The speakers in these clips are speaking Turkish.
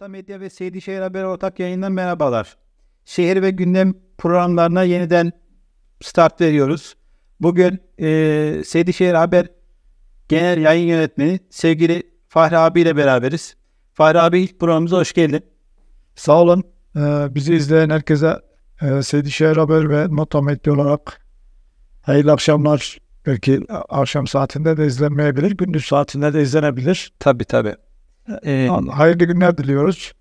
Orta Medya ve Seydişehir Haber Ortak yayından merhabalar. Şehir ve gündem programlarına yeniden start veriyoruz. Bugün e, Seydişehir Haber Genel Yayın Yönetmeni sevgili Fahri abiyle beraberiz. Fahri abi ilk programımıza hoş geldin. Sağ olun. Ee, bizi izleyen herkese e, Seydişehir Haber ve Nota Medya olarak hayırlı akşamlar. Belki akşam saatinde de izlenmeyebilir, gündüz saatinde de izlenebilir. Tabii tabii. Ee, hayırlı günler diliyoruz.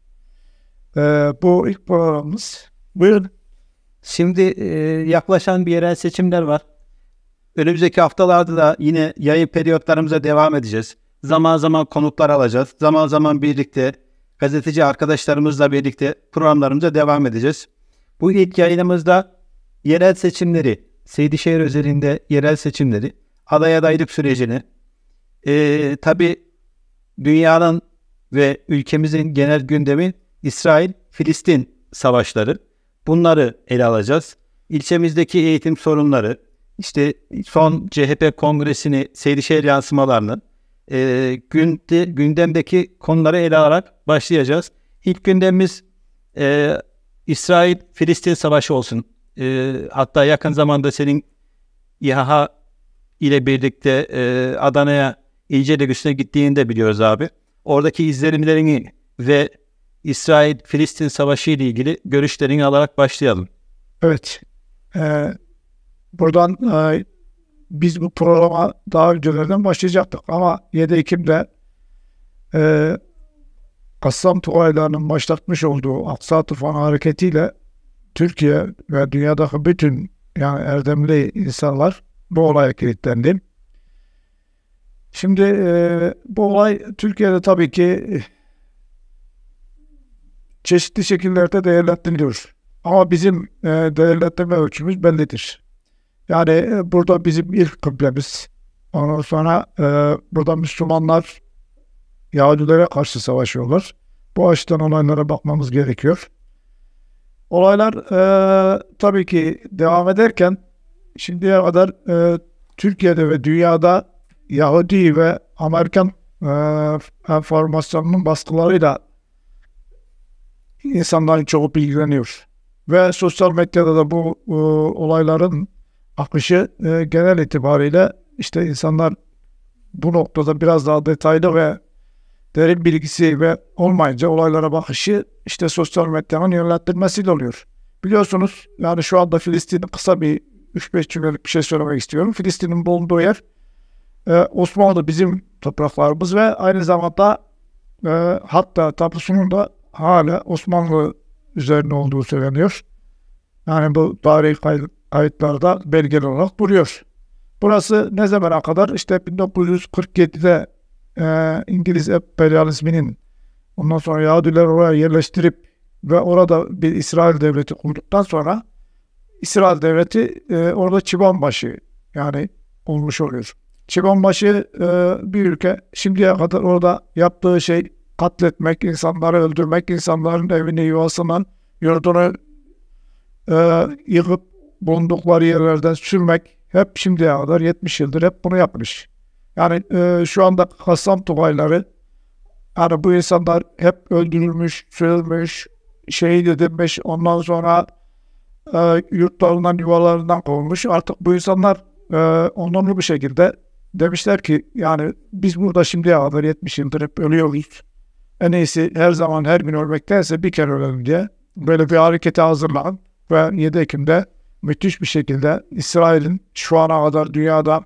Ee, bu ilk programımız. Buyurun. Şimdi e, yaklaşan bir yerel seçimler var. Önümüzdeki haftalarda da yine yayın periyotlarımıza devam edeceğiz. Zaman zaman konuklar alacağız. Zaman zaman birlikte gazeteci arkadaşlarımızla birlikte programlarımıza devam edeceğiz. Bu ilk yayınımızda yerel seçimleri, Seydişehir özelinde yerel seçimleri, aday adaylık sürecini, e, tabii dünyanın ve ülkemizin genel gündemi İsrail-Filistin savaşları. Bunları ele alacağız. İlçemizdeki eğitim sorunları, işte son CHP kongresini, seyrişehir yansımalarını, e, günde, gündemdeki konuları ele alarak başlayacağız. İlk gündemimiz e, İsrail-Filistin savaşı olsun. E, hatta yakın zamanda senin İHA ile birlikte e, Adana'ya İncelik üstüne gittiğini de biliyoruz abi oradaki izlenimlerini ve İsrail-Filistin savaşı ile ilgili görüşlerini alarak başlayalım. Evet. Ee, buradan e, biz bu programa daha öncelerden başlayacaktık ama 7 Ekim'de e, Kassam Tugaylarının başlatmış olduğu Aksa Tufan hareketiyle Türkiye ve dünyadaki bütün yani erdemli insanlar bu olaya kilitlendi. Şimdi e, bu olay Türkiye'de tabii ki e, çeşitli şekillerde değerlendiriliyor. Ama bizim e, değerlendirme ölçümüz bellidir. Yani e, burada bizim ilk kıblemiz. Ondan sonra e, burada Müslümanlar Yahudilere karşı savaşıyorlar. Bu açıdan olaylara bakmamız gerekiyor. Olaylar e, tabii ki devam ederken şimdiye kadar e, Türkiye'de ve dünyada Yahudi ve Amerikan e, enformasyonunun baskılarıyla insanların çoğu bilgileniyor. Ve sosyal medyada da bu e, olayların akışı e, genel itibariyle işte insanlar bu noktada biraz daha detaylı ve derin bilgisi ve olmayınca olaylara bakışı işte sosyal medyanın yönlendirmesiyle oluyor. Biliyorsunuz yani şu anda Filistin'in kısa bir 3-5 cümlelik bir şey söylemek istiyorum. Filistin'in bulunduğu yer ee, Osmanlı bizim topraklarımız ve aynı zamanda e, hatta tapusunun da hala Osmanlı üzerine olduğu söyleniyor. Yani bu tarihi kay kayıtlarda belgeli olarak duruyor. Burası ne zamana kadar? İşte 1947'de e, İngiliz emperyalizminin ondan sonra Yahudiler oraya yerleştirip ve orada bir İsrail devleti kurduktan sonra İsrail devleti e, orada başı yani olmuş oluyor. Çimonbaşı e, bir ülke şimdiye kadar orada yaptığı şey katletmek, insanları öldürmek, insanların evini, yuvasını, yurdunu e, yıkıp bulundukları yerlerden sürmek hep şimdiye kadar 70 yıldır hep bunu yapmış. Yani e, şu anda Hasan Tugayları yani bu insanlar hep öldürülmüş, sürülmüş, şehit edilmiş. Ondan sonra e, yurtlarından, yuvalarından kovulmuş. Artık bu insanlar e, onurlu bir şekilde Demişler ki yani biz burada şimdi haber etmişimdir hep ölüyoruz. En iyisi her zaman her gün ölmektense bir kere ölelim diye böyle bir harekete hazırlan ve 7 Ekim'de müthiş bir şekilde İsrail'in şu ana kadar dünyada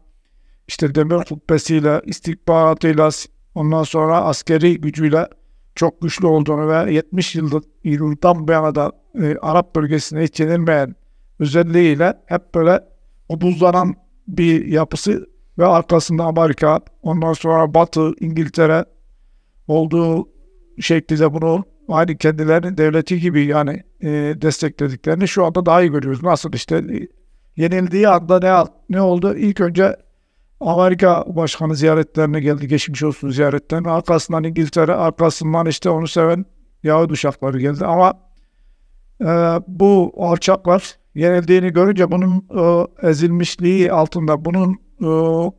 işte demir kubbesiyle, istihbaratıyla, ondan sonra askeri gücüyle çok güçlü olduğunu ve 70 yıldır yıldan bu yana da e, Arap bölgesine hiç yenilmeyen özelliğiyle hep böyle o bir yapısı ve arkasında Amerika, ondan sonra Batı, İngiltere olduğu şekilde bunu aynı kendilerinin devleti gibi yani e, desteklediklerini şu anda daha iyi görüyoruz. Nasıl işte e, yenildiği anda ne ne oldu? İlk önce Amerika başkanı ziyaretlerine geldi, geçmiş olsun ziyaretten Arkasından İngiltere, arkasından işte onu seven Yahudi uşakları geldi. Ama e, bu alçaklar yenildiğini görünce bunun e, ezilmişliği altında, bunun e,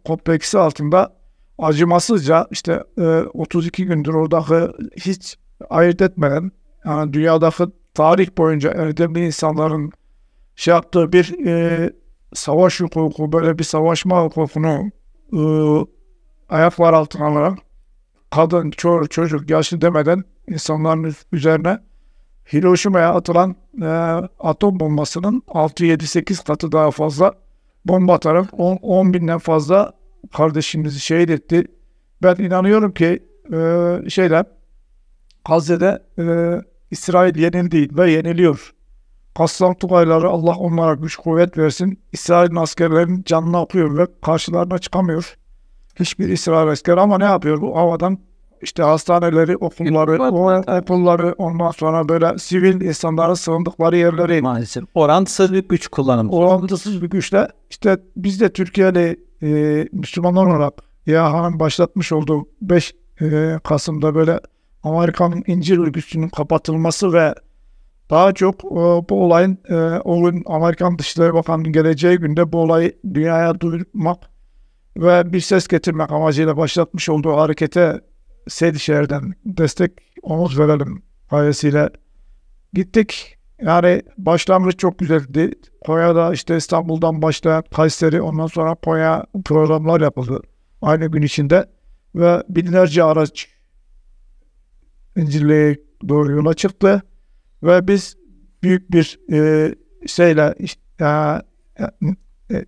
kompleksi altında acımasızca işte e, 32 gündür oradaki hiç ayırt etmeden yani dünyadaki tarih boyunca erdemli insanların şey yaptığı bir e, savaş hukuku böyle bir savaşma hukukunu e, ayaklar altına alarak kadın, çor, çocuk, yaşlı demeden insanların üzerine Hiroşima'ya atılan e, atom bombasının 6-7-8 katı daha fazla bomba atarak 10 binden fazla kardeşimizi şehit etti. Ben inanıyorum ki e, şeyler Gazze'de e, İsrail yenildi ve yeniliyor. Kaslan Tugayları Allah onlara güç kuvvet versin. İsrail'in askerlerinin canını okuyor ve karşılarına çıkamıyor. Hiçbir İsrail askeri ama ne yapıyor bu havadan işte hastaneleri, okulları, okulları ondan sonra böyle sivil insanların sığındıkları yerleri. Maalesef orantısız bir güç kullanımı. Orantısız bir güçle işte biz de Türkiye'li e, Müslümanlar olarak ya hanım başlatmış olduğu 5 e, Kasım'da böyle Amerikanın incir örgüsünün kapatılması ve daha çok e, bu olayın e, o gün Amerikan Dışişleri Bakanı'nın geleceği günde bu olayı dünyaya duyurmak ve bir ses getirmek amacıyla başlatmış olduğu harekete Seydişehir'den destek omuz verelim gayesiyle gittik. Yani başlangıç çok güzeldi. Konya'da işte İstanbul'dan başlayan Kayseri ondan sonra Konya programlar yapıldı aynı gün içinde ve binlerce araç İncirli'ye doğru yola çıktı ve biz büyük bir e, şeyle işte, e, e,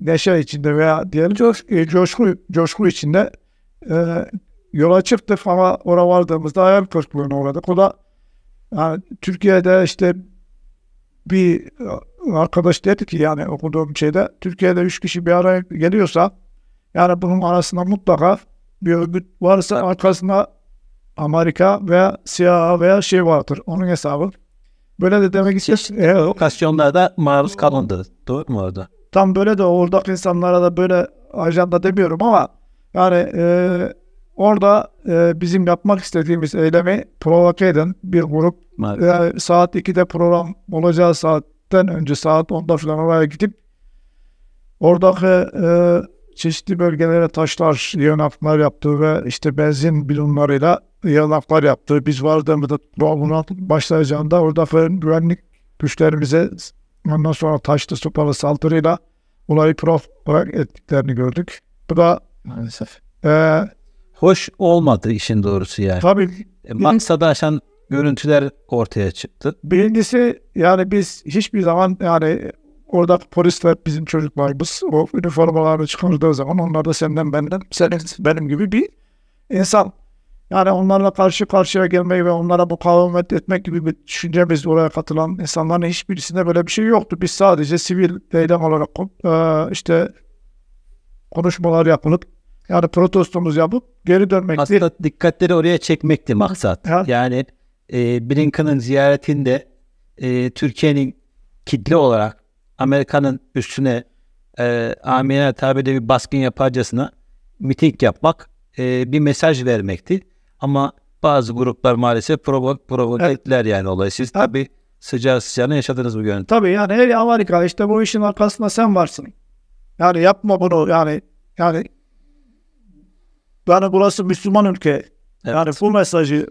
neşe içinde veya diyelim coşku, e, coşku, coşku içinde e, yola çıktık ama oraya vardığımızda hayal kırıklığına uğradık. O da yani Türkiye'de işte bir arkadaş dedi ki yani okuduğum şeyde Türkiye'de üç kişi bir araya geliyorsa yani bunun arasında mutlaka bir örgüt varsa arkasında Amerika veya CIA veya şey vardır. Onun hesabı. Böyle de demek istiyorsun. Evet. Lokasyonlarda maruz kalındı. Doğru mu orada? Tam böyle de oradaki insanlara da böyle ajanda demiyorum ama yani e, Orada e, bizim yapmak istediğimiz eylemi provoke eden bir grup e, saat 2'de program olacağı saatten önce saat 10'da falan oraya gidip oradaki e, çeşitli bölgelere taşlar, yanaklar yaptığı ve işte benzin bilonlarıyla yanaklar yaptığı. Biz vardığımızda programın başlayacağında orada güvenlik güçlerimize ondan sonra taşlı sopalı saldırıyla olayı prof olarak ettiklerini gördük. Bu da maalesef e, hoş olmadı işin doğrusu yani. Tabii. E, Maksada aşan görüntüler ortaya çıktı. Birincisi yani biz hiçbir zaman yani orada polisler bizim çocuklarımız o üniformalarını çıkardığı zaman onlar da senden benden senin benim gibi bir insan. Yani onlarla karşı karşıya gelmeyi ve onlara mukavemet etmek gibi bir düşüncemiz oraya katılan insanların hiçbirisinde böyle bir şey yoktu. Biz sadece sivil eylem olarak e, işte konuşmalar yapılıp yani protostomuz yapıp geri dönmek Aslında değil. dikkatleri oraya çekmekti maksat. Ha? Yani e, Blinken'ın ziyaretinde e, Türkiye'nin kitle olarak Amerika'nın üstüne e, amine tabirde bir baskın yaparcasına miting yapmak e, bir mesaj vermekti. Ama bazı gruplar maalesef provo provoke evet. ettiler yani olayı. Siz tabi sıcağı sıcağına yaşadınız bu görüntü. Tabii yani Amerika işte bu işin arkasında sen varsın. Yani yapma bunu yani yani yani burası Müslüman ülke. Evet. Yani bu mesajı...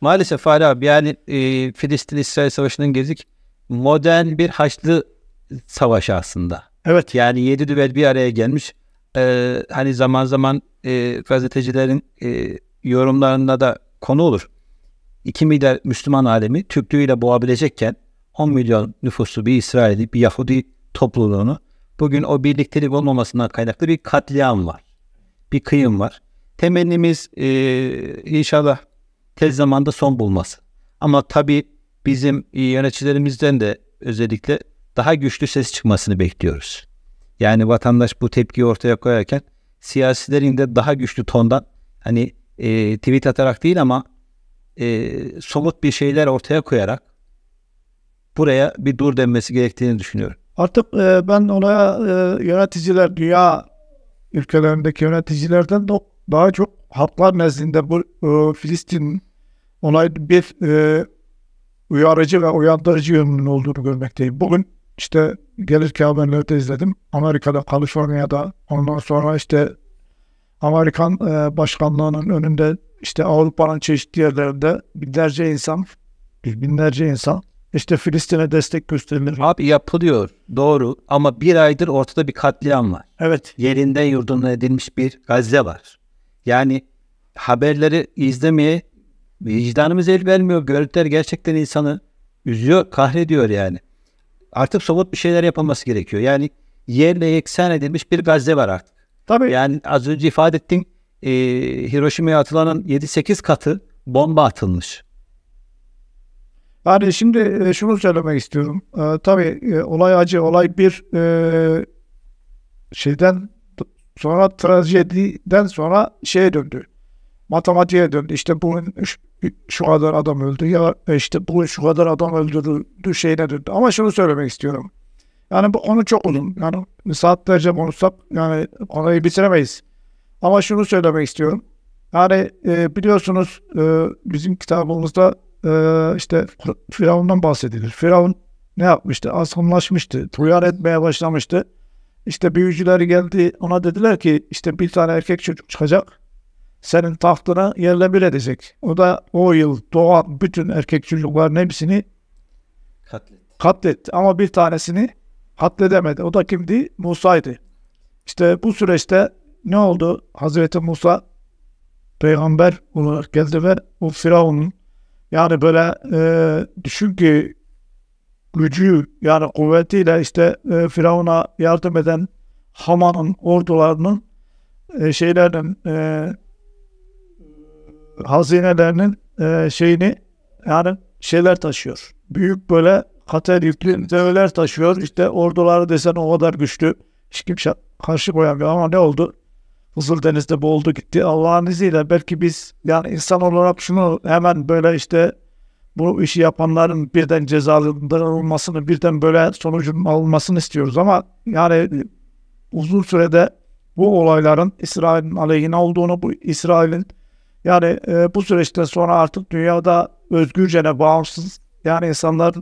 Maalesef Ali abi yani e, Filistin-İsrail Savaşı'nın gezik modern bir Haçlı savaşı aslında. Evet. Yani yedi düvel bir araya gelmiş. Ee, hani zaman zaman e, gazetecilerin e, yorumlarına da konu olur. İki milyar Müslüman alemi Türklüğüyle boğabilecekken 10 milyon nüfusu bir İsrail'i, bir Yahudi topluluğunu bugün o birliktelik olmamasından kaynaklı bir katliam var. Bir kıyım var. Temennimiz e, inşallah tez zamanda son bulması. Ama tabii bizim e, yöneticilerimizden de özellikle daha güçlü ses çıkmasını bekliyoruz. Yani vatandaş bu tepkiyi ortaya koyarken siyasilerin de daha güçlü tondan hani e, tweet atarak değil ama e, somut bir şeyler ortaya koyarak buraya bir dur denmesi gerektiğini düşünüyorum. Artık e, ben ona e, yöneticiler dünya ülkelerindeki yöneticilerden de daha çok halklar nezdinde bu e, Filistin onay bir e, uyarıcı ve uyandırıcı yönünün olduğunu görmekteyim. Bugün işte gelirken haberleri de izledim. Amerika'da, Kaliforniya'da ondan sonra işte Amerikan e, başkanlığının önünde işte Avrupa'nın çeşitli yerlerinde binlerce insan, binlerce insan işte Filistin'e destek gösterilir. Abi yapılıyor doğru ama bir aydır ortada bir katliam var. Evet. Yerinden yurdundan edilmiş bir Gazze var. Yani haberleri izlemeye vicdanımız el vermiyor. Görüntüler gerçekten insanı üzüyor, kahrediyor yani. Artık somut bir şeyler yapılması gerekiyor. Yani yerle yeksan edilmiş bir Gazze var artık. Tabii. Yani az önce ifade ettiğim e, Hiroşima'ya atılanın 7-8 katı bomba atılmış. Yani şimdi e, şunu söylemek istiyorum. E, tabii e, olay acı, olay bir e, şeyden Sonra trajediden sonra şeye döndü. Matematiğe döndü. İşte bugün şu kadar adam öldü ya işte bugün şu kadar adam öldürüldü şeyine döndü. Ama şunu söylemek istiyorum. Yani bu onu çok uzun. Yani saatlerce konuşsak yani konuyu bitiremeyiz. Ama şunu söylemek istiyorum. Yani e, biliyorsunuz e, bizim kitabımızda e, işte Firavun'dan bahsedilir. Firavun ne yapmıştı? Azgınlaşmıştı. Tuyan etmeye başlamıştı. İşte büyücüler geldi ona dediler ki işte bir tane erkek çocuk çıkacak. Senin tahtına yerle bir edecek. O da o yıl doğan bütün erkek çocukların hepsini katletti. katletti. Ama bir tanesini katledemedi. O da kimdi? Musa'ydı. İşte bu süreçte ne oldu? Hazreti Musa peygamber olarak geldi ve o Firavun'un yani böyle e, düşün ki gücü yani kuvvetiyle işte e, Firavun'a yardım eden Haman'ın ordularının e, şeylerinin e, hazinelerinin e, şeyini yani şeyler taşıyor. Büyük böyle kater yüklü develer taşıyor. İşte orduları desen o kadar güçlü. Hiç kimse karşı koyamıyor ama ne oldu? denizde boğuldu gitti. Allah'ın izniyle belki biz yani insan olarak şunu hemen böyle işte bu işi yapanların birden cezalandırılmasını, birden böyle sonucun alınmasını istiyoruz ama yani uzun sürede bu olayların İsrail'in aleyhine olduğunu, bu İsrail'in yani e, bu süreçten sonra artık dünyada özgürce ne bağımsız yani insanlar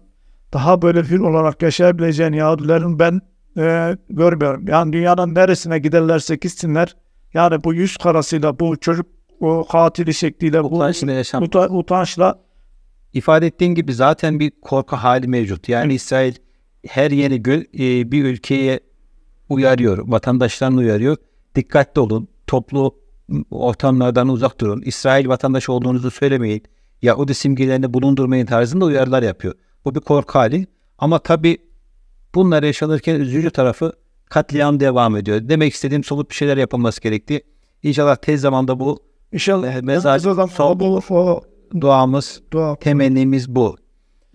daha böyle hür olarak yaşayabileceğini Yahudilerin ben e, görmüyorum. Yani dünyanın neresine giderlerse gitsinler yani bu yüz karasıyla bu çocuk o katili şekliyle bu, utançla, yaşam. utançla ifade ettiğin gibi zaten bir korku hali mevcut. Yani İsrail her yeni gün e, bir ülkeye uyarıyor, vatandaşlarını uyarıyor. Dikkatli olun, toplu ortamlardan uzak durun. İsrail vatandaşı olduğunuzu söylemeyin. Yahudi simgelerini bulundurmayın tarzında uyarılar yapıyor. Bu bir korku hali. Ama tabii bunlar yaşanırken üzücü tarafı katliam devam ediyor. Demek istediğim somut bir şeyler yapılması gerekti. İnşallah tez zamanda bu İnşallah mezar son, duamız, Dua. temennimiz bu.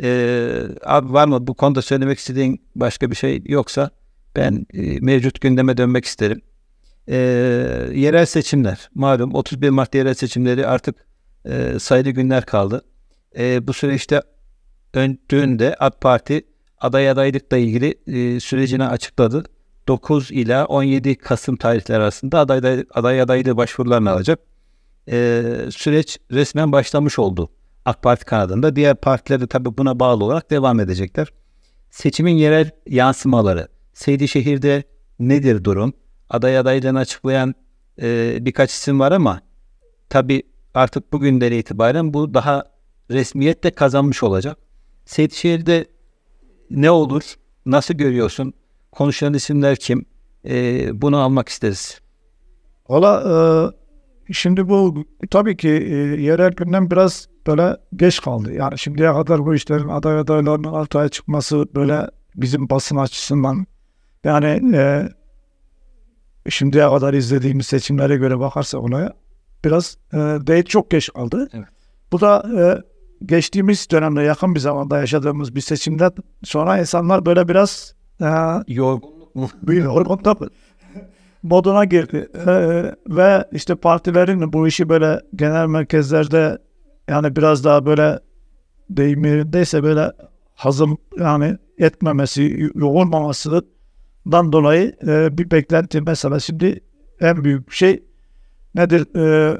Ee, abi var mı bu konuda söylemek istediğin başka bir şey yoksa ben e, mevcut gündeme dönmek isterim. Ee, yerel seçimler malum 31 Mart yerel seçimleri artık e, sayılı günler kaldı. E, bu süreçte ön, dün de AK Parti aday adaylıkla ilgili e, sürecini açıkladı. 9 ila 17 Kasım tarihleri arasında aday aday adaylığı başvurularını alacak e, süreç resmen başlamış oldu AK Parti kanadında. Diğer partiler de tabii buna bağlı olarak devam edecekler. Seçimin yerel yansımaları. Seydişehir'de nedir durum? Aday adaylığını açıklayan e, birkaç isim var ama tabii artık bugünden itibaren bu daha resmiyet kazanmış olacak. Seydişehir'de ne olur? Nasıl görüyorsun? Konuşan isimler kim? E, bunu almak isteriz. Valla e, Şimdi bu tabii ki e, yerel gündem biraz böyle geç kaldı. Yani şimdiye kadar bu işlerin aday adaylarının ortaya çıkması böyle bizim basın açısından yani e, şimdiye kadar izlediğimiz seçimlere göre bakarsa olaya biraz e, değil çok geç kaldı. Evet. Bu da e, geçtiğimiz dönemde yakın bir zamanda yaşadığımız bir seçimden sonra insanlar böyle biraz e, yorgunluk mu? Bir yorgunluk moduna girdi. Ee, ve işte partilerin bu işi böyle genel merkezlerde yani biraz daha böyle deyim böyle hazım yani etmemesi, yoğurmamasından dolayı e, bir beklenti mesela şimdi en büyük şey nedir? E,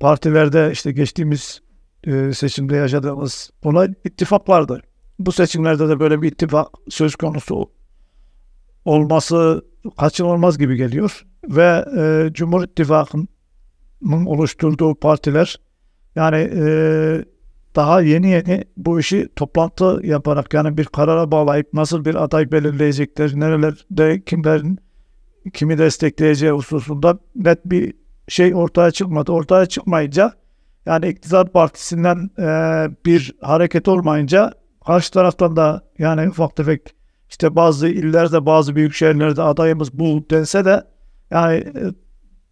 partilerde işte geçtiğimiz e, seçimde yaşadığımız olay ittifaklardı. Bu seçimlerde de böyle bir ittifak söz konusu olması kaçınılmaz gibi geliyor. Ve e, Cumhur İttifakı'nın oluşturduğu partiler yani e, daha yeni yeni bu işi toplantı yaparak yani bir karara bağlayıp nasıl bir aday belirleyecekler, nerelerde kimlerin kimi destekleyeceği hususunda net bir şey ortaya çıkmadı. Ortaya çıkmayınca yani iktidar partisinden e, bir hareket olmayınca karşı taraftan da yani ufak tefek işte bazı illerde bazı büyük şehirlerde adayımız bu dense de yani e,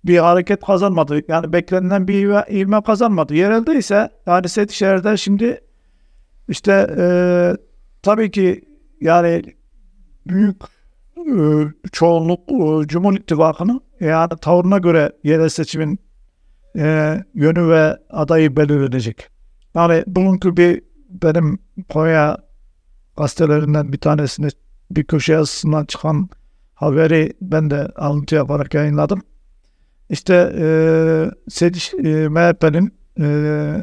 bir hareket kazanmadı. Yani beklenilen bir ivme, kazanmadı. Yerelde ise yani Setişehir'de şimdi işte e, tabii ki yani büyük e, çoğunluk e, Cumhur İttifakı'nın yani tavrına göre yerel seçimin e, yönü ve adayı belirlenecek. Yani bunun gibi benim Konya gazetelerinden bir tanesini bir köşe yazısından çıkan haberi ben de alıntı yaparak yayınladım. İşte e, Sediş, e, MHP'nin e,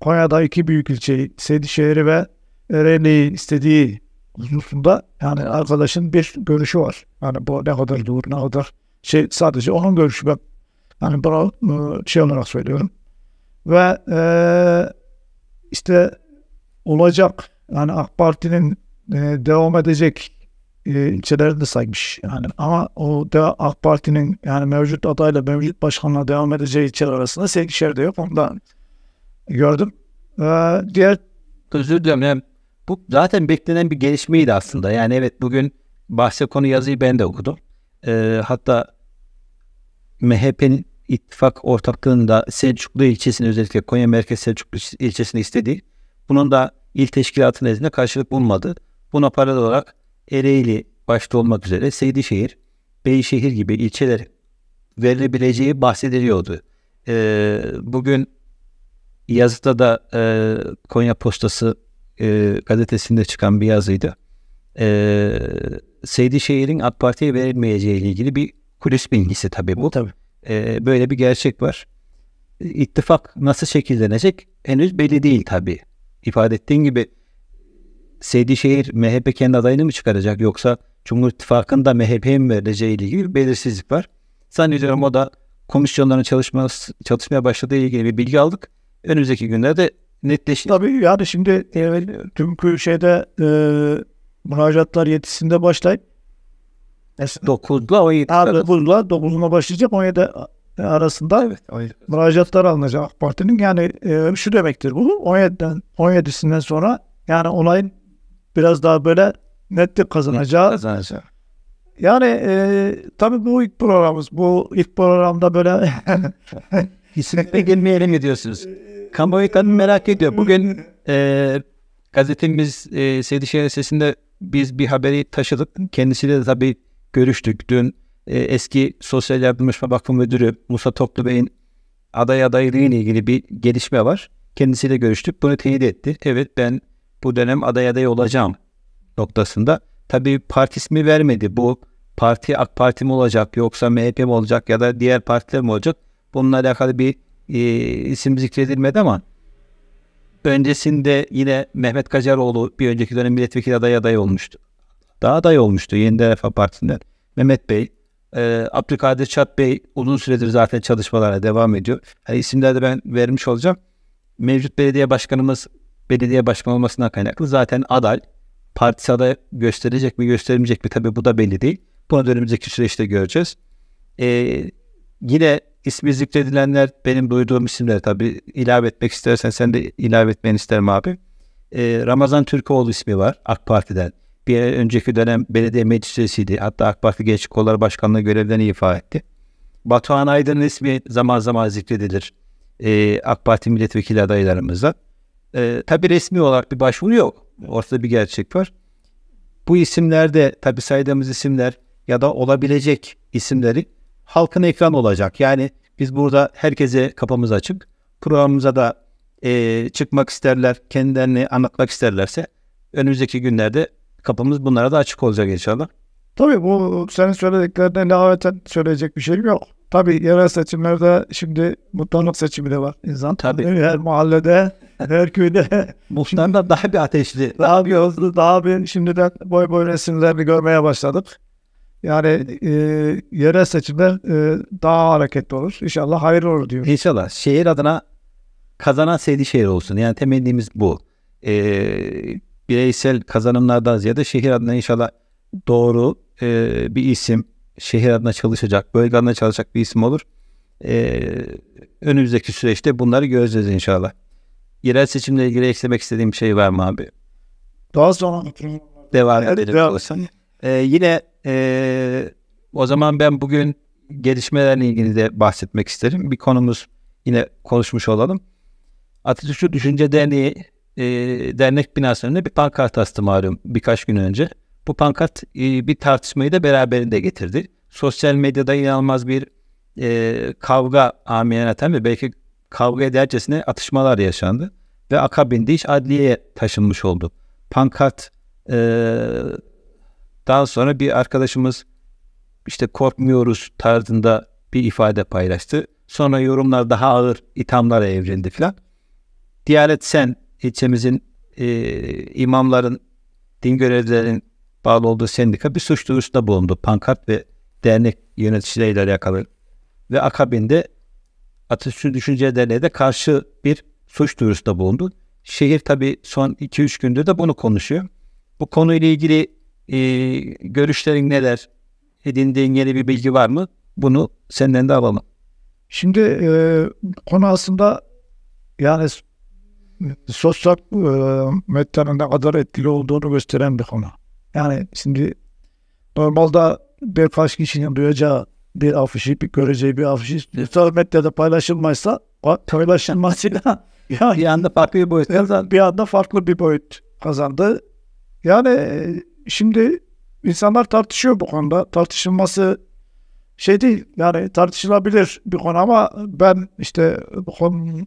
Konya'da iki büyük ilçeyi Sedişehir'i ve Ereğli'yi istediği hususunda yani arkadaşın bir görüşü var. Yani bu ne kadar doğru ne kadar şey sadece onun görüşü ben yani bunu e, şey olarak söylüyorum. Ve e, işte olacak yani AK Parti'nin e, devam edecek e, ilçeleri de saymış yani ama o da AK Parti'nin yani mevcut adayla mevcut başkanla devam edeceği ilçeler arasında Sekişehir de yok ondan gördüm. Ee, diğer özür dilerim yani bu zaten beklenen bir gelişmeydi aslında yani evet bugün bahse konu yazıyı ben de okudum. Ee, hatta MHP'nin ittifak ortaklığında Selçuklu ilçesini özellikle Konya Merkez Selçuklu ilçesini istediği bunun da il teşkilatı nezdinde karşılık bulmadı. Buna paralel olarak Ereğli başta olmak üzere Seydişehir, Beyşehir gibi ilçeler verilebileceği bahsediliyordu. Ee, bugün yazıda da e, Konya Postası e, gazetesinde çıkan bir yazıydı. E, Seydişehir'in AK Parti'ye verilmeyeceği ile ilgili bir kulis bilgisi tabii bu. Tabii. E, böyle bir gerçek var. İttifak nasıl şekillenecek henüz belli değil tabii. İfade ettiğin gibi Seydişehir MHP kendi adayını mı çıkaracak yoksa Cumhur İttifakı'nın da MHP'ye mi vereceği ile ilgili bir belirsizlik var. Zannediyorum o da komisyonların çalışması, çalışmaya başladığı ilgili bir bilgi aldık. Önümüzdeki günlerde netleşir. Tabii yani şimdi tüm şeyde e, müracaatlar yetisinde başlayıp 9'la 17 9'la 9'una başlayacak 17 arasında evet, müracaatlar alınacak AK Parti'nin. Yani e, şu demektir bu 17'den 17'sinden sonra yani olayın biraz daha böyle netlik kazanacağız. Kazanacağız. Yani e, tabii bu ilk programımız. Bu ilk programda böyle isimlere gelmeyelim mi diyorsunuz? E, Kamuoyu kadın merak ediyor. Bugün e, gazetemiz e, Sedişehir Sesi'nde biz bir haberi taşıdık. Kendisiyle de tabii görüştük. Dün e, eski Sosyal Yardımlaşma Vakfı Müdürü Musa Toplu Bey'in aday adaylığı ile ilgili bir gelişme var. Kendisiyle görüştük. Bunu teyit etti. Evet ben bu dönem aday aday olacağım noktasında. Tabii parti ismi vermedi. Bu parti AK Parti mi olacak yoksa MHP mi olacak ya da diğer partiler mi olacak? Bununla alakalı bir e, isim zikredilmedi ama öncesinde yine Mehmet Kacaroğlu bir önceki dönem milletvekili aday aday olmuştu. Daha aday olmuştu Yeni Refah Partisi'nden. Mehmet Bey, e, Abdülkadir Çat Bey uzun süredir zaten çalışmalara devam ediyor. Yani isimleri de ben vermiş olacağım. Mevcut belediye başkanımız belediye başkanı olmasından kaynaklı zaten aday partisi aday gösterecek mi göstermeyecek mi tabii bu da belli değil. Bunu da süreçte göreceğiz. Ee, yine ismi zikredilenler benim duyduğum isimler tabii ilave etmek istersen sen de ilave etmeni isterim abi. Ee, Ramazan Türkoğlu ismi var AK Parti'den. Bir önceki dönem belediye meclis Hatta AK Parti genç kollar Başkanlığı görevden ifa etti. Batuhan Aydın'ın ismi zaman zaman zikredilir. Ee, AK Parti milletvekili adaylarımızdan. E, tabii resmi olarak bir başvuru yok. Ortada bir gerçek var. Bu isimlerde tabii saydığımız isimler ya da olabilecek isimleri halkın ekran olacak. Yani biz burada herkese kapımız açık. Programımıza da e, çıkmak isterler, kendilerini anlatmak isterlerse önümüzdeki günlerde kapımız bunlara da açık olacak inşallah. Tabii bu senin söylediklerine ilaveten söyleyecek bir şey yok. Tabii yerel seçimlerde şimdi muhtarlık seçimi de var insan. Tabii. Her mahallede, her köyde. Muhtemelen da daha bir ateşli. Daha bir hızlı, daha bir şimdiden boy boy resimlerini görmeye başladık. Yani e, yerel seçimler e, daha hareketli olur. İnşallah hayırlı olur diyorum. İnşallah. Şehir adına kazanan seydi şehir olsun. Yani temennimiz bu. E, bireysel kazanımlardan ziyade şehir adına inşallah doğru e, bir isim, şehir adına çalışacak, bölge adına çalışacak bir isim olur. Ee, önümüzdeki süreçte bunları göreceğiz inşallah. Yerel seçimle ilgili eklemek istediğim bir şey var mı abi? Daha sonra devam evet, Devam. Ee, yine e, o zaman ben bugün gelişmelerle ilgili de bahsetmek isterim. Bir konumuz yine konuşmuş olalım. Atatürkçü Düşünce Derneği e, dernek binasının önüne bir pankart astım arıyorum birkaç gün önce. Bu pankart e, bir tartışmayı da beraberinde getirdi. Sosyal medyada inanılmaz bir e, kavga amiyene atan ve belki kavga edercesine atışmalar yaşandı. Ve akabinde iş adliyeye taşınmış oldu. Pankart e, daha sonra bir arkadaşımız işte korkmuyoruz tarzında bir ifade paylaştı. Sonra yorumlar daha ağır ithamlara evrildi filan. Diyanet Sen ilçemizin e, imamların, din görevlilerin bağlı olduğu sendika bir suç duyurusunda bulundu. Pankart ve dernek yöneticileriyle alakalı. Ve akabinde Atatürk Düşünce Derneği de karşı bir suç duyurusunda bulundu. Şehir tabii son 2-3 gündür de bunu konuşuyor. Bu konuyla ilgili e, görüşlerin neler? Edindiğin yeni bir bilgi var mı? Bunu senden de alalım. Şimdi e, konu aslında yani sosyal e, medyanın ne kadar etkili olduğunu gösteren bir konu. Yani şimdi normalde bir birkaç kişinin duyacağı bir afişi, bir göreceği bir afişi sosyal medyada paylaşılmazsa paylaşılmasıyla ya bir anda farklı bir boyut kazandı. Bir anda farklı bir boyut kazandı. Yani e, şimdi insanlar tartışıyor bu konuda. Tartışılması şey değil yani tartışılabilir bir konu ama ben işte bu konu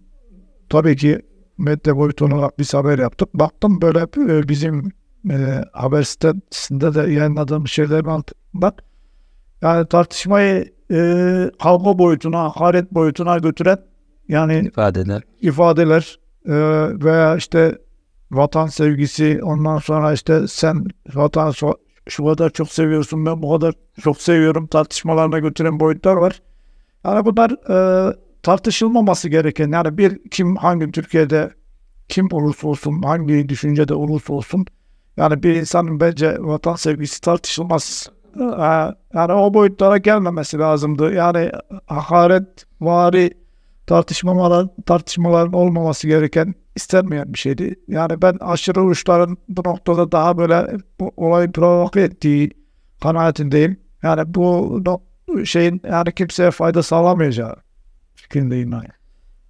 tabii ki medya boyutu olarak bir haber yaptık. Baktım böyle e, bizim e, haber sitesinde de yayınladığım şeyler bak. Yani tartışmayı e, kavga boyutuna, hakaret boyutuna götüren yani ifadeler, ifadeler e, veya işte vatan sevgisi ondan sonra işte sen vatan so şu kadar çok seviyorsun ben bu kadar çok seviyorum tartışmalarına götüren boyutlar var. Yani bunlar e, tartışılmaması gereken yani bir kim hangi Türkiye'de kim olursa olsun hangi düşüncede olursa olsun yani bir insanın bence vatan sevgisi tartışılmaz. Ee, yani o boyutlara gelmemesi lazımdı. Yani hakaret vari tartışmalar, tartışmaların olmaması gereken istenmeyen bir şeydi. Yani ben aşırı uçların bu noktada daha böyle bu olayı provoke ettiği kanaatindeyim. Yani bu şeyin yani kimseye fayda sağlamayacağı fikrindeyim. Yani.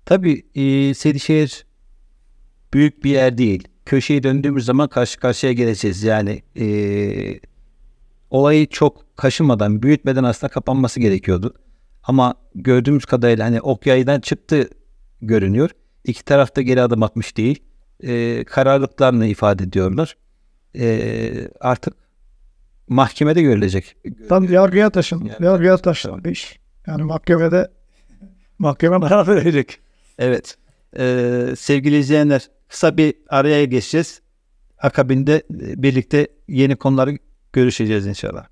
Tabii e, Sedişehir büyük bir yer değil köşeyi döndüğümüz zaman karşı karşıya geleceğiz. Yani e, olayı çok kaşımadan, büyütmeden aslında kapanması gerekiyordu. Ama gördüğümüz kadarıyla hani ok yaydan çıktı görünüyor. İki taraf da geri adım atmış değil. E, kararlılıklarını ifade ediyorlar. E, artık mahkemede görülecek. Tam yargıya taşın. Yani, yargıya taşın. Iş. Yani mahkemede mahkeme karar verecek. Evet. Ee, sevgili izleyenler kısa bir araya geçeceğiz. Akabinde e, birlikte yeni konuları görüşeceğiz inşallah.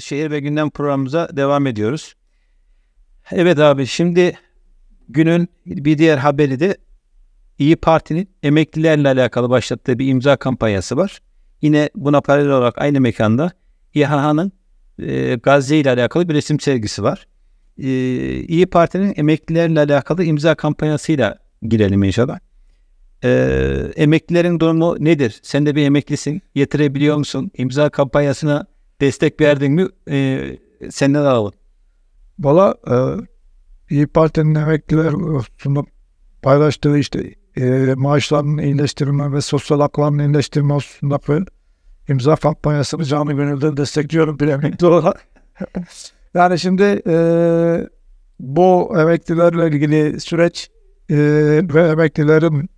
şehir ve gündem programımıza devam ediyoruz. Evet abi şimdi günün bir diğer haberi de İyi Parti'nin emeklilerle alakalı başlattığı bir imza kampanyası var. Yine buna paralel olarak aynı mekanda İHA'nın e, Gazze ile alakalı bir resim sergisi var. E, İyi Parti'nin emeklilerle alakalı imza kampanyasıyla girelim inşallah. E, emeklilerin durumu nedir? Sen de bir emeklisin. Yetirebiliyor musun? İmza kampanyasına destek verdin mi e, senden alalım. Valla e, İyi Parti'nin emekliler sunup paylaştığı işte e, maaşların iyileştirme ve sosyal hakların iyileştirme hususunda imza kampanyasını canı gönülden destekliyorum bir emekli olarak. yani şimdi e, bu emeklilerle ilgili süreç e, ve emeklilerin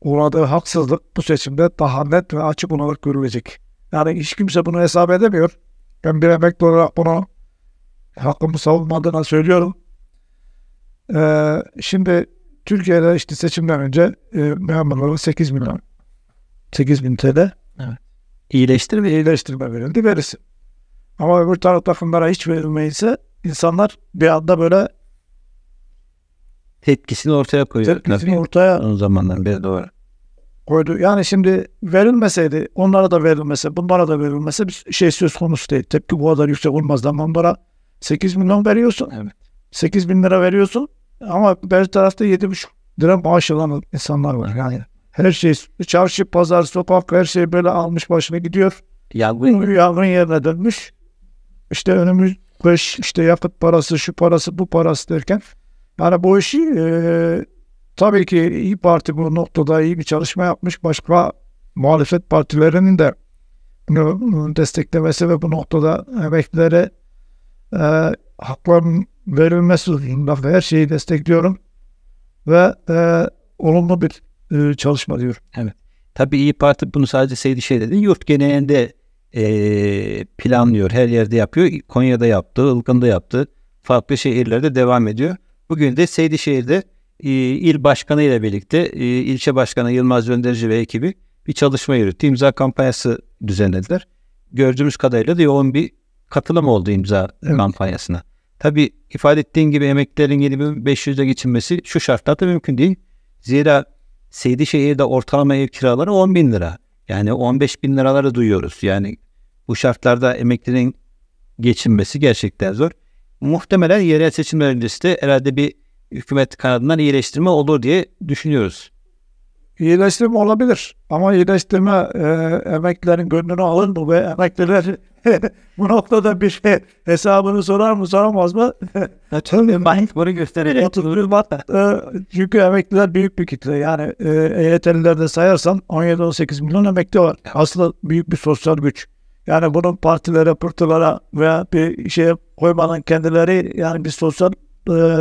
uğradığı haksızlık bu seçimde daha net ve açık olarak görülecek. Yani hiç kimse bunu hesap edemiyor. Ben bir emekli olarak bunu hakkımı savunmadığına söylüyorum. Ee, şimdi Türkiye'de işte seçimden önce e, memurlara 8 milyon 8 bin TL evet. iyileştirme iyileştirme verildi verirsin. Ama öbür taraf takımlara hiç verilmeyse insanlar bir anda böyle tepkisini ortaya koyuyor. Tepkisini ortaya o zamandan beri doğru koydu. Yani şimdi verilmeseydi, onlara da verilmese, bunlara da verilmese bir şey söz konusu değil. Tepki bu kadar yüksek olmazdı. Ama onlara 8 milyon veriyorsun. Evet. 8 bin lira veriyorsun. Ama bir tarafta 7,5 lira maaş alan insanlar var. Yani her şey çarşı, pazar, sokak her şey böyle almış başına gidiyor. Yangın, yangın yerine dönmüş. İşte önümüz kış, işte yakıt parası, şu parası, bu parası derken. Yani bu işi e, Tabii ki İyi Parti bu noktada iyi bir çalışma yapmış. Başka muhalefet partilerinin de desteklemesi ve bu noktada emeklilere e, hakların verilmesi hususunda her şeyi destekliyorum ve e, olumlu bir e, çalışma diyorum. Evet. Tabii İyi Parti bunu sadece Seydi şey dedi. Şey yurt genelinde e, planlıyor. Her yerde yapıyor. Konya'da yaptı, Ilgın'da yaptı. Farklı şehirlerde devam ediyor. Bugün de Seydişehir'de e, il başkanı ile birlikte e, ilçe başkanı Yılmaz Önderci ve ekibi bir çalışma yürüttü. İmza kampanyası düzenlediler. Gördüğümüz kadarıyla da yoğun bir katılım oldu imza evet. kampanyasına. Tabi ifade ettiğin gibi emeklilerin 7500'e geçinmesi şu şartlarda mümkün değil. Zira Seydişehir'de ortalama ev kiraları 10 bin lira. Yani 15 bin liraları duyuyoruz. Yani bu şartlarda emeklinin geçinmesi gerçekten zor. Muhtemelen yerel seçimler öncesi de herhalde bir hükümet kanadından iyileştirme olur diye düşünüyoruz. İyileştirme olabilir ama iyileştirme e, emeklilerin gönlünü alır mı ve emekliler bu noktada bir şey hesabını sorar mı soramaz mı? Tırmanık bunu gösterecek. E, çünkü emekliler büyük bir kitle. Yani e, EYT'lilerde sayarsan 17-18 milyon emekli var. Aslında büyük bir sosyal güç. Yani bunun partilere, pırtılara veya bir şeye koymadan kendileri yani bir sosyal e,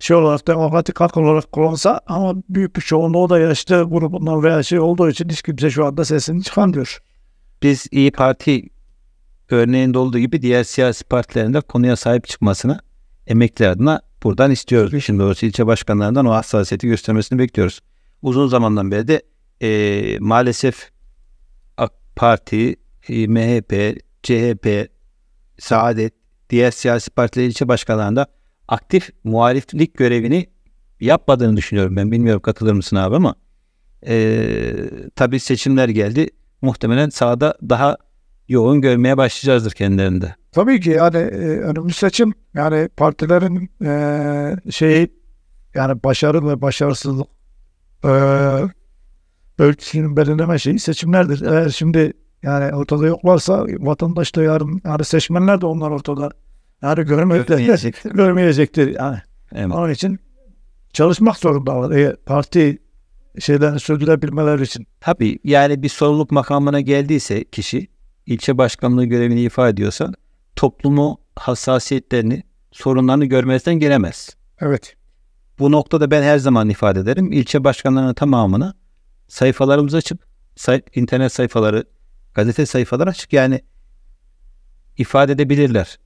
şey olarak demokratik hak olarak kullansa ama büyük bir çoğunluğu da yaşlı grubundan veya şey olduğu için hiç kimse şu anda sesini çıkarmıyor. Biz İyi Parti örneğinde olduğu gibi diğer siyasi partilerin de konuya sahip çıkmasını emekli adına buradan istiyoruz. Tabii. Şimdi doğrusu ilçe başkanlarından o hassasiyeti göstermesini bekliyoruz. Uzun zamandan beri de e, maalesef AK Parti, MHP, CHP, Saadet, diğer siyasi partiler ilçe başkanlarında aktif muhaliflik görevini yapmadığını düşünüyorum ben. Bilmiyorum katılır mısın abi ama e, tabii seçimler geldi. Muhtemelen sahada daha yoğun görmeye başlayacağızdır kendilerinde. Tabii ki yani e, önümüz seçim yani partilerin e, şeyi yani başarı ve başarısızlık e, ölçüsünün belirleme şeyi seçimlerdir. Eğer şimdi yani ortada yoklarsa vatandaş da yarın yani seçmenler de onlar ortada. Yani görmeyecektir. görmeyecektir. görmeyecektir. Yani. Evet. Onun için çalışmak zorundalar. E, parti şeylerini sürdürebilmeleri için. Tabii yani bir sorumluluk makamına geldiyse kişi ilçe başkanlığı görevini ifa ediyorsa toplumu hassasiyetlerini, sorunlarını görmezden gelemez. Evet. Bu noktada ben her zaman ifade ederim. ilçe başkanlarının tamamını sayfalarımız açık. Say- internet sayfaları, gazete sayfaları açık. Yani ifade edebilirler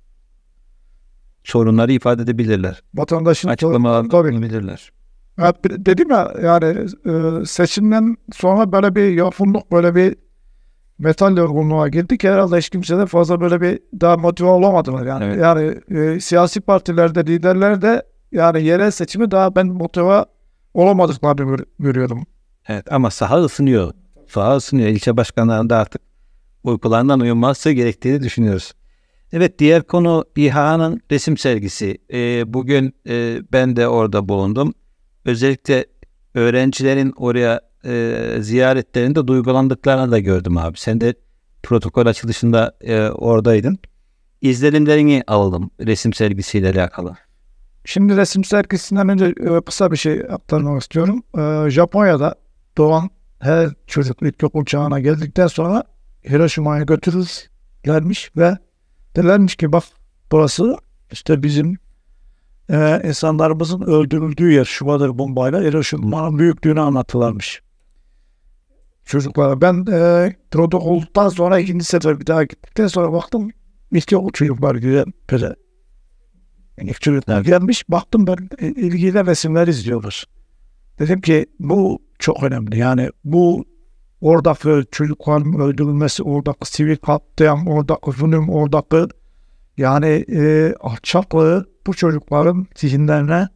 sorunları ifade edebilirler. Vatandaşın açıklamalarını tabii. bilirler. dedim ya yani e, seçimden sonra böyle bir yorgunluk böyle bir metal yorgunluğa girdik. Herhalde hiç kimse de fazla böyle bir daha motive olamadılar. Yani, evet. yani e, siyasi partilerde liderler de yani yerel seçimi daha ben motive olamadıklarını gör, görüyordum. Evet ama saha ısınıyor. Saha ısınıyor. İlçe başkanlarında artık uykularından uyanması gerektiğini düşünüyoruz. Evet diğer konu İHA'nın resim sergisi. E, bugün e, ben de orada bulundum. Özellikle öğrencilerin oraya e, ziyaretlerinde duygulandıklarını da gördüm abi. Sen de protokol açılışında e, oradaydın. İzlenimlerini alalım resim sergisiyle alakalı. Şimdi resim sergisinden önce e, kısa bir şey aktarmak istiyorum. E, Japonya'da doğan her çocuk ilkokul çağına geldikten sonra Hiroşima'ya gelmiş ve Derlermiş ki bak burası işte bizim e, insanlarımızın öldürüldüğü yer Şubadır bombayla Hiroşima'nın büyüklüğünü anlatılarmış Çocuklara ben e, protokoldan sonra ikinci sefer bir daha gittikten sonra baktım işte o çocuklar güzel böyle yani çocuklar gelmiş baktım ben e, ilgiyle resimler izliyoruz. Dedim ki bu çok önemli yani bu oradaki çocukların öldürülmesi, oradaki sivil katliam, oradaki zulüm, oradaki yani e, alçaklığı bu çocukların zihinlerine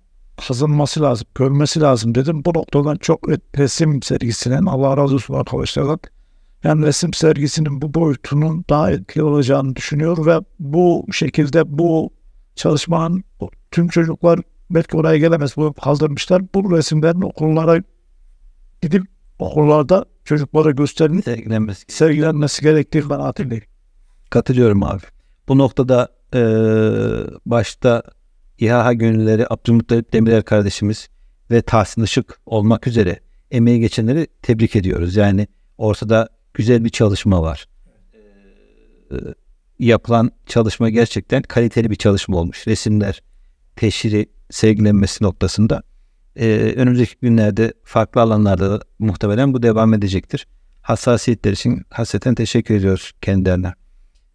kazınması lazım, görmesi lazım dedim. Bu noktadan çok resim sergisinin, Allah razı olsun arkadaşlar. Yani resim sergisinin bu boyutunun daha etkili olacağını düşünüyor ve bu şekilde bu çalışmanın tüm çocuklar belki oraya gelemez bu kaldırmışlar. Bu resimlerin okullara gidip okullarda çocuklara gösterilmesi sergilenmesi, sergilenmesi gerektiği hatırlıyorum. Katılıyorum abi. Bu noktada e, başta İHA gönülleri Abdülmuttalip Demirer kardeşimiz ve Tahsin Işık olmak üzere emeği geçenleri tebrik ediyoruz. Yani ortada güzel bir çalışma var. E, yapılan çalışma gerçekten kaliteli bir çalışma olmuş. Resimler teşhiri sergilenmesi noktasında ee, önümüzdeki günlerde farklı alanlarda muhtemelen bu devam edecektir. Hassasiyetler için hasreten teşekkür ediyoruz kendilerine.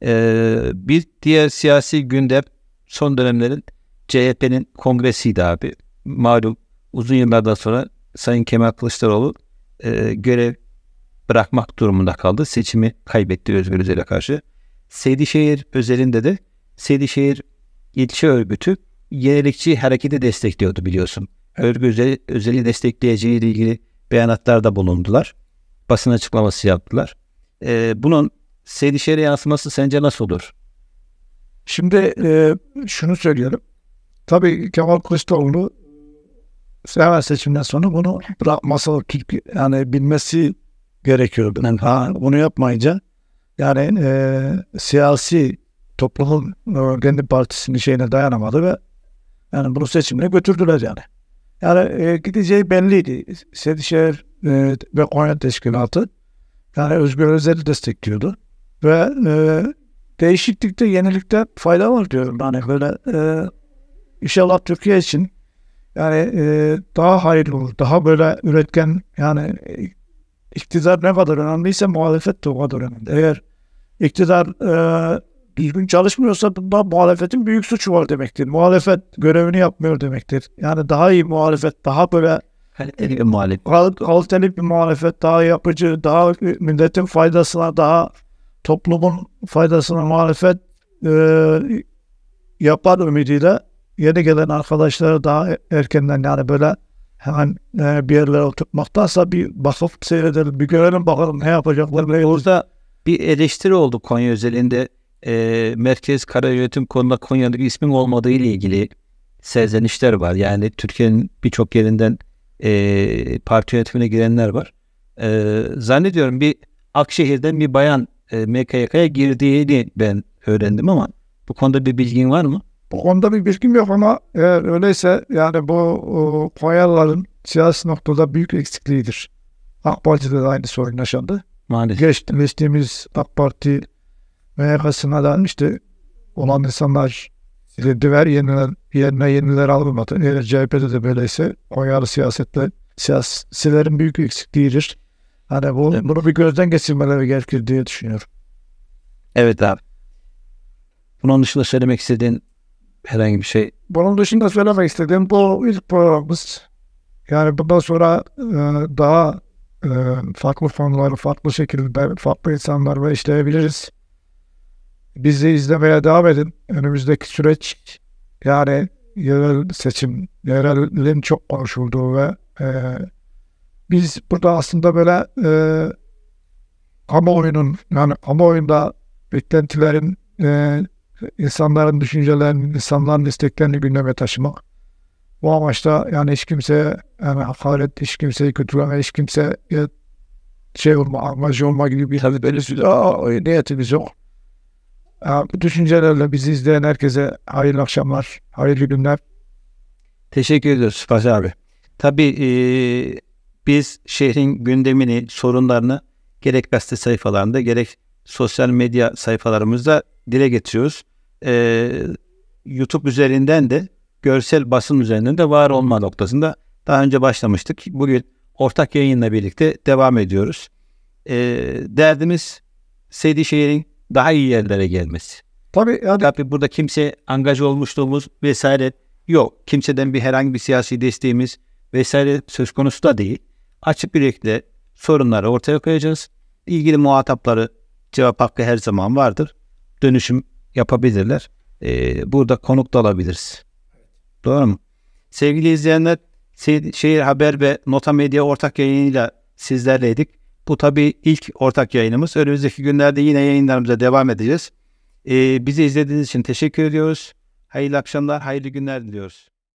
Ee, bir diğer siyasi gündem son dönemlerin CHP'nin kongresiydi abi. Malum uzun yıllardan sonra Sayın Kemal Kılıçdaroğlu e, görev bırakmak durumunda kaldı. Seçimi kaybetti Özgür Özel'e karşı. Seydişehir özelinde de Seydişehir ilçe Örgütü yenilikçi hareketi destekliyordu biliyorsun örgü özeli, özeli destekleyeceği ile ilgili beyanatlarda bulundular. Basın açıklaması yaptılar. Ee, bunun Seydişehir'e yansıması sence nasıl olur? Şimdi e, şunu söylüyorum, Tabii Kemal Kılıçdaroğlu e, sefer seçimden sonra bunu bırakması yani bilmesi gerekiyordu. ha, bunu yapmayınca yani e, siyasi toplumun e, kendi partisinin şeyine dayanamadı ve yani bunu seçimle götürdüler yani. Yani e, gideceği belliydi. Sedişehir e, ve Konya Teşkilatı yani özgür özgürlüğü destekliyordu. Ve e, değişiklikte, yenilikte fayda var diyorum. Yani böyle e, inşallah Türkiye için yani e, daha hayırlı olur. Daha böyle üretken yani iktidar ne kadar önemliyse muhalefet de o kadar önemli. Eğer iktidar e, bir gün çalışmıyorsa bunda muhalefetin büyük suçu var demektir. Muhalefet görevini yapmıyor demektir. Yani daha iyi muhalefet, daha böyle kaliteli bir muhalefet. Kaliteli bir muhalefet, daha yapıcı, daha e, milletin faydasına, daha toplumun faydasına muhalefet e, yapar ümidiyle yeni gelen arkadaşları daha e, erkenden yani böyle hemen e, bir yerlere oturtmaktansa bir bakıp seyredelim, bir görelim bakalım ne yapacaklar. Burada bir eleştiri oldu Konya özelinde e, Merkez Kara Yönetim konuda Konya'daki ismin olmadığı ile ilgili serzenişler var. Yani Türkiye'nin birçok yerinden e, parti yönetimine girenler var. E, zannediyorum bir Akşehir'den bir bayan e, MKYK'ya girdiğini ben öğrendim ama bu konuda bir bilgin var mı? Bu konuda bir bilgim yok ama eğer öyleyse yani bu o, Konyalıların siyasi noktada büyük eksikliğidir. AK Parti'de de aynı sorun yaşandı. Maalesef. geçtiğimiz AK Parti Meğerkasına da işte olan insanlar silindi ver yeniler, yerine yeniler almadı. Eğer CHP'de de böyleyse o oyarı siyasette siyasilerin büyük eksikliğidir. Hani bu, evet. bunu bir gözden geçirmeleri gerekir diye düşünüyorum. Evet abi. Bunun dışında söylemek istediğin herhangi bir şey? Bunun dışında söylemek istediğim bu ilk programımız. Yani bundan sonra e, daha e, farklı konuları farklı şekilde farklı insanlarla işleyebiliriz. Bizi izlemeye devam edin. Önümüzdeki süreç yani yerel seçim, yerelin çok konuşulduğu ve e, biz burada aslında böyle e, kamuoyunun yani kamuoyunda beklentilerin e, insanların düşüncelerini, insanların isteklerini gündeme taşımak. Bu amaçta yani hiç kimse yani hakaret, hiç kimseyi kötüleme, hiç kimse şey olma, amacı olma gibi bir tabii böyle niyetimiz yok. Ee, bu düşüncelerle bizi izleyen herkese hayırlı akşamlar, hayırlı günler. Teşekkür ediyoruz Fazıl abi. Tabii e, biz şehrin gündemini, sorunlarını gerek gazete sayfalarında gerek sosyal medya sayfalarımızda dile getiriyoruz. E, YouTube üzerinden de görsel basın üzerinden de var olma noktasında daha önce başlamıştık. Bugün ortak yayınla birlikte devam ediyoruz. E, derdimiz Seydişehir'in daha iyi yerlere gelmesi. Tabii, yani... Tabii burada kimse angaj olmuşluğumuz vesaire yok. Kimseden bir herhangi bir siyasi desteğimiz vesaire söz konusu da değil. Açık bir şekilde sorunları ortaya koyacağız. İlgili muhatapları cevap hakkı her zaman vardır. Dönüşüm yapabilirler. Ee, burada konuk da alabiliriz. Doğru mu? Sevgili izleyenler, Şehir Haber ve Nota Medya ortak yayınıyla sizlerleydik. Bu tabii ilk ortak yayınımız. Önümüzdeki günlerde yine yayınlarımıza devam edeceğiz. Ee, bizi izlediğiniz için teşekkür ediyoruz. Hayırlı akşamlar, hayırlı günler diliyoruz.